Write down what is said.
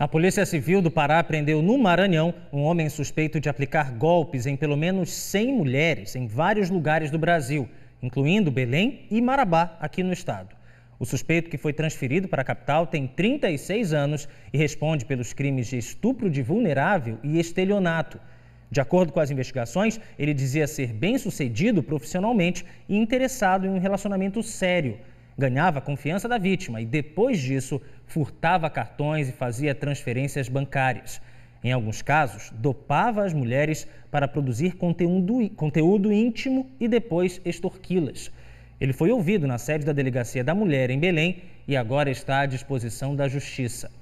A Polícia Civil do Pará prendeu no Maranhão um homem suspeito de aplicar golpes em pelo menos 100 mulheres em vários lugares do Brasil, incluindo Belém e Marabá, aqui no estado. O suspeito, que foi transferido para a capital, tem 36 anos e responde pelos crimes de estupro de vulnerável e estelionato. De acordo com as investigações, ele dizia ser bem sucedido profissionalmente e interessado em um relacionamento sério ganhava a confiança da vítima e, depois disso, furtava cartões e fazia transferências bancárias. Em alguns casos, dopava as mulheres para produzir conteúdo, conteúdo íntimo e depois extorquí-las. Ele foi ouvido na sede da Delegacia da Mulher em Belém e agora está à disposição da Justiça.